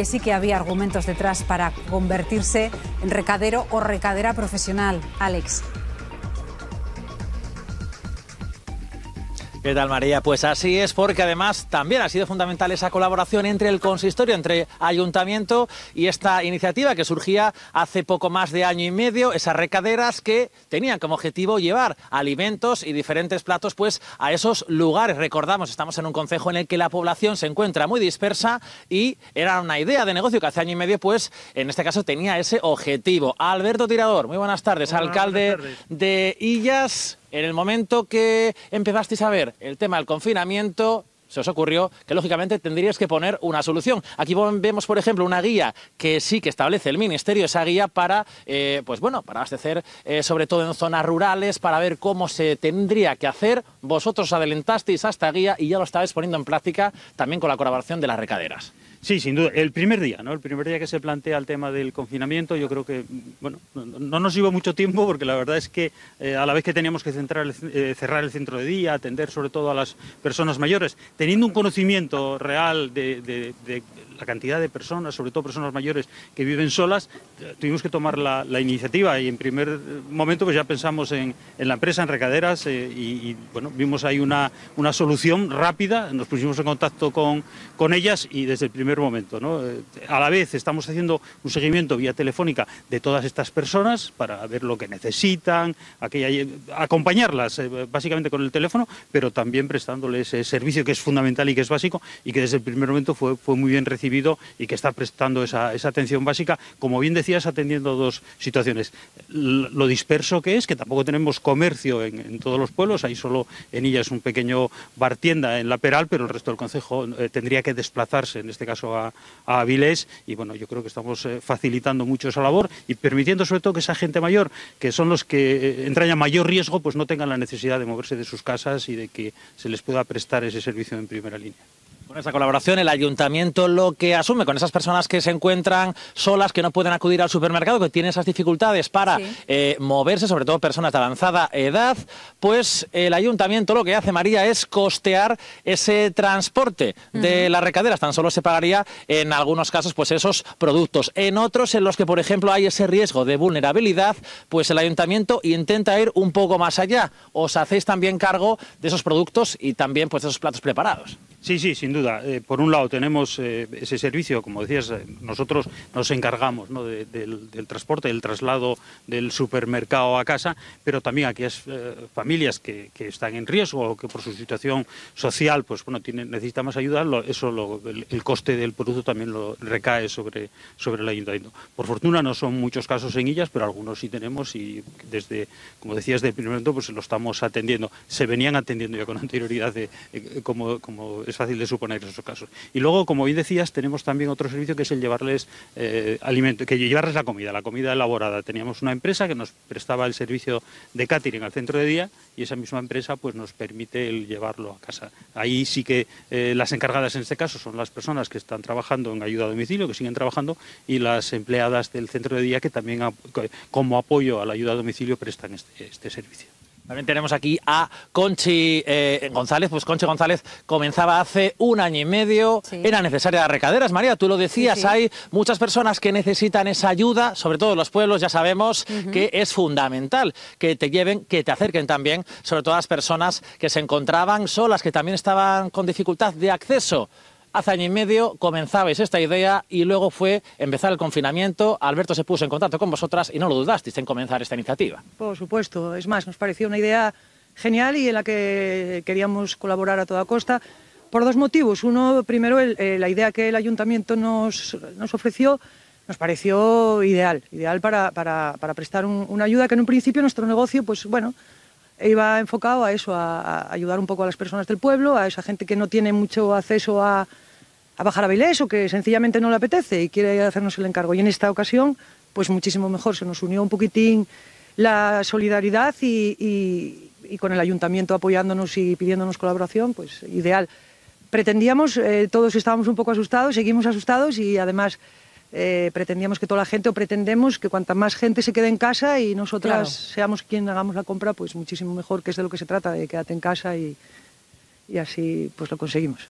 que sí que había argumentos detrás para convertirse en recadero o recadera profesional, Alex. ¿Qué tal, María? Pues así es, porque además también ha sido fundamental esa colaboración entre el consistorio, entre ayuntamiento y esta iniciativa que surgía hace poco más de año y medio, esas recaderas que tenían como objetivo llevar alimentos y diferentes platos pues a esos lugares. Recordamos, estamos en un concejo en el que la población se encuentra muy dispersa y era una idea de negocio que hace año y medio pues en este caso tenía ese objetivo. Alberto Tirador, muy buenas tardes, alcalde de Illas. En el momento que empezasteis a ver el tema del confinamiento, se os ocurrió que lógicamente tendríais que poner una solución. Aquí vemos, por ejemplo, una guía que sí que establece el Ministerio, esa guía para, eh, pues bueno, para abastecer, eh, sobre todo en zonas rurales, para ver cómo se tendría que hacer. Vosotros adelantasteis a esta guía y ya lo estabais poniendo en práctica también con la colaboración de las recaderas. Sí, sin duda. El primer día, ¿no? El primer día que se plantea el tema del confinamiento, yo creo que, bueno, no nos llevó mucho tiempo porque la verdad es que eh, a la vez que teníamos que centrar eh, cerrar el centro de día, atender sobre todo a las personas mayores, teniendo un conocimiento real de, la cantidad de personas, sobre todo personas mayores que viven solas, eh, tuvimos que tomar la, iniciativa y en primer momento pues ya pensamos en, la empresa, en Recaderas y, bueno, vimos ahí una, una solución rápida, nos pusimos en contacto con, con ellas y desde el primer momento. ¿no? Eh, a la vez estamos haciendo un seguimiento vía telefónica de todas estas personas para ver lo que necesitan, aquella, acompañarlas eh, básicamente con el teléfono, pero también prestándoles ese servicio que es fundamental y que es básico y que desde el primer momento fue, muy bien recibido y que está prestando esa, atención básica, como bien decías, atendiendo dos situaciones. Lo disperso que es, que tampoco tenemos comercio en, todos los pueblos, hay solo en es un pequeño bar tienda en la Peral, pero el resto del Consejo eh, tendría que desplazarse, en este caso a, a Avilés, y bueno, yo creo que estamos eh, facilitando mucho esa labor y permitiendo sobre todo que esa gente mayor, que son los que eh, entrañan mayor riesgo, pues no tengan la necesidad de moverse de sus casas y de que se les pueda prestar ese servicio en primera línea. Con esa colaboración, el ayuntamiento lo que asume con esas personas que se encuentran solas, que no pueden acudir al supermercado, que tienen esas dificultades para eh, moverse, sobre todo personas de avanzada edad, pues el ayuntamiento lo que hace, María, es costear ese transporte de las recaderas. Tan solo se pagaría en algunos casos pues esos productos. En otros, en los que, por ejemplo, hay ese riesgo de vulnerabilidad, pues el ayuntamiento intenta ir un poco más allá. Os hacéis también cargo de esos productos y también pues de esos platos preparados. Sí, sí, sin duda. Eh, por un lado tenemos eh, ese servicio, como decías, eh, nosotros nos encargamos ¿no? del, transporte, del traslado del supermercado a casa, pero también aquellas familias que, que, están en riesgo o que por su situación social pues bueno, tienen, necesitan más ayuda, eso el, coste del producto también lo recae sobre, sobre el ayuntamiento. Por fortuna no son muchos casos en ellas, pero algunos sí tenemos y desde, como decías, desde el primer momento pues lo estamos atendiendo. Se venían atendiendo ya con anterioridad de, como, como es fácil de suponer esos casos. Y luego, como bien decías, tenemos también otro servicio que es el llevarles eh, alimento, que llevarles la comida, la comida elaborada. Teníamos una empresa que nos prestaba el servicio de catering al centro de día y esa misma empresa pues nos permite el llevarlo a casa. Ahí sí que eh, las encargadas en este caso son las personas que están trabajando en ayuda a domicilio, que siguen trabajando, y las empleadas del centro de día que también como apoyo a la ayuda a domicilio prestan este, este servicio. También tenemos aquí a Conchi eh, González. Pues Conchi González comenzaba hace un año y medio. Era necesaria las recaderas, María, tú lo decías. Hay muchas personas que necesitan esa ayuda, sobre todo los pueblos, ya sabemos que es fundamental que te lleven, que te acerquen también, sobre todo las personas que se encontraban solas, que también estaban con dificultad de acceso. Hace año y medio comenzabais esta idea y luego fue empezar el confinamiento. Alberto se puso en contacto con vosotras y no lo dudasteis en comenzar esta iniciativa. Por supuesto, es más, nos pareció una idea genial y en la que queríamos colaborar a toda costa por dos motivos. Uno, primero, eh, la idea que el ayuntamiento nos, ofreció nos pareció ideal, ideal para, para, prestar una ayuda que en un principio nuestro negocio, pues bueno, iba enfocado a eso, a, ayudar un poco a las personas del pueblo, a esa gente que no tiene mucho acceso a, bajar a Vilés o que sencillamente no le apetece y quiere hacernos el encargo. Y en esta ocasión, pues muchísimo mejor, se nos unió un poquitín la solidaridad y, con el ayuntamiento apoyándonos y pidiéndonos colaboración, pues ideal. Pretendíamos, eh, todos estábamos un poco asustados, seguimos asustados y además eh, pretendíamos que toda la gente o pretendemos que cuanta más gente se quede en casa y nosotras seamos quien hagamos la compra, pues muchísimo mejor, que es de lo que se trata, de quédate en casa y, y así pues lo conseguimos.